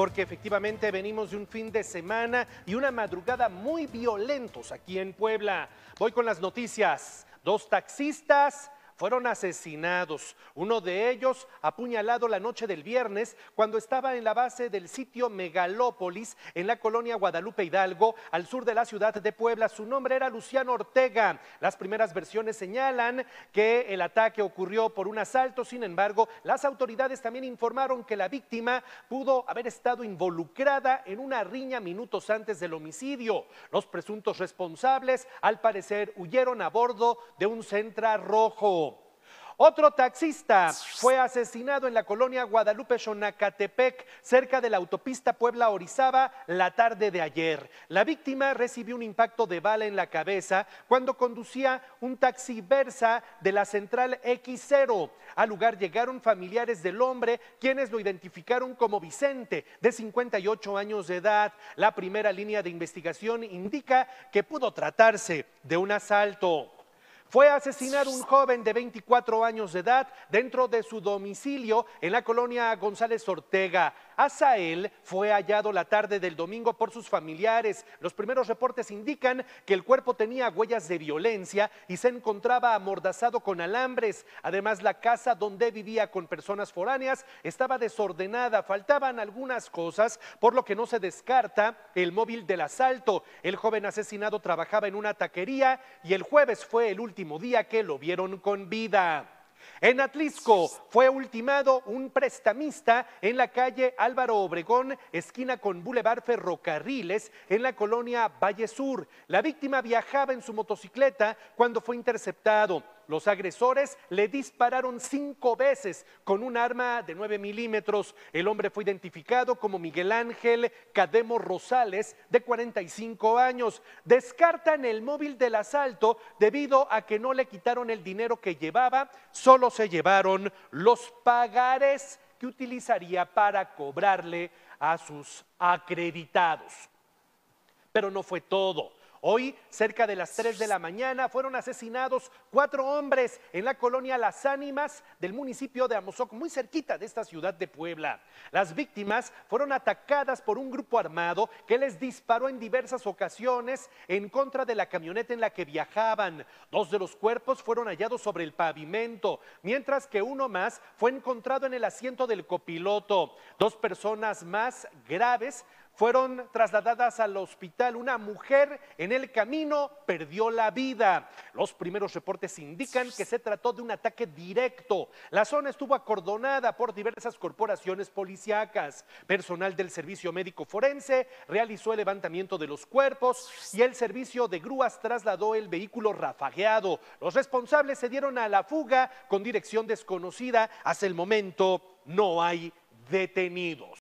porque efectivamente venimos de un fin de semana y una madrugada muy violentos aquí en Puebla. Voy con las noticias. Dos taxistas fueron asesinados, uno de ellos apuñalado la noche del viernes cuando estaba en la base del sitio Megalópolis en la colonia Guadalupe Hidalgo, al sur de la ciudad de Puebla. Su nombre era Luciano Ortega. Las primeras versiones señalan que el ataque ocurrió por un asalto, sin embargo, las autoridades también informaron que la víctima pudo haber estado involucrada en una riña minutos antes del homicidio. Los presuntos responsables, al parecer, huyeron a bordo de un centro rojo. Otro taxista fue asesinado en la colonia Guadalupe Xonacatepec, cerca de la autopista Puebla Orizaba, la tarde de ayer. La víctima recibió un impacto de bala en la cabeza cuando conducía un taxi Versa de la central X0. Al lugar llegaron familiares del hombre, quienes lo identificaron como Vicente, de 58 años de edad. La primera línea de investigación indica que pudo tratarse de un asalto fue a asesinar un joven de 24 años de edad dentro de su domicilio en la colonia González Ortega. Azael fue hallado la tarde del domingo por sus familiares. Los primeros reportes indican que el cuerpo tenía huellas de violencia y se encontraba amordazado con alambres. Además, la casa donde vivía con personas foráneas estaba desordenada, faltaban algunas cosas, por lo que no se descarta el móvil del asalto. El joven asesinado trabajaba en una taquería y el jueves fue el último día que lo vieron con vida. En Atlisco fue ultimado un prestamista en la calle Álvaro Obregón, esquina con Boulevard Ferrocarriles, en la colonia Valle Sur. La víctima viajaba en su motocicleta cuando fue interceptado. Los agresores le dispararon cinco veces con un arma de 9 milímetros. El hombre fue identificado como Miguel Ángel Cademo Rosales, de 45 años. Descartan el móvil del asalto debido a que no le quitaron el dinero que llevaba, solo se llevaron los pagares que utilizaría para cobrarle a sus acreditados. Pero no fue todo. Hoy, cerca de las 3 de la mañana, fueron asesinados cuatro hombres en la colonia Las Ánimas del municipio de Amozoc, muy cerquita de esta ciudad de Puebla. Las víctimas fueron atacadas por un grupo armado que les disparó en diversas ocasiones en contra de la camioneta en la que viajaban. Dos de los cuerpos fueron hallados sobre el pavimento, mientras que uno más fue encontrado en el asiento del copiloto. Dos personas más graves fueron trasladadas al hospital. Una mujer en el camino perdió la vida. Los primeros reportes indican que se trató de un ataque directo. La zona estuvo acordonada por diversas corporaciones policíacas. Personal del servicio médico forense realizó el levantamiento de los cuerpos y el servicio de grúas trasladó el vehículo rafagueado. Los responsables se dieron a la fuga con dirección desconocida. Hasta el momento no hay detenidos.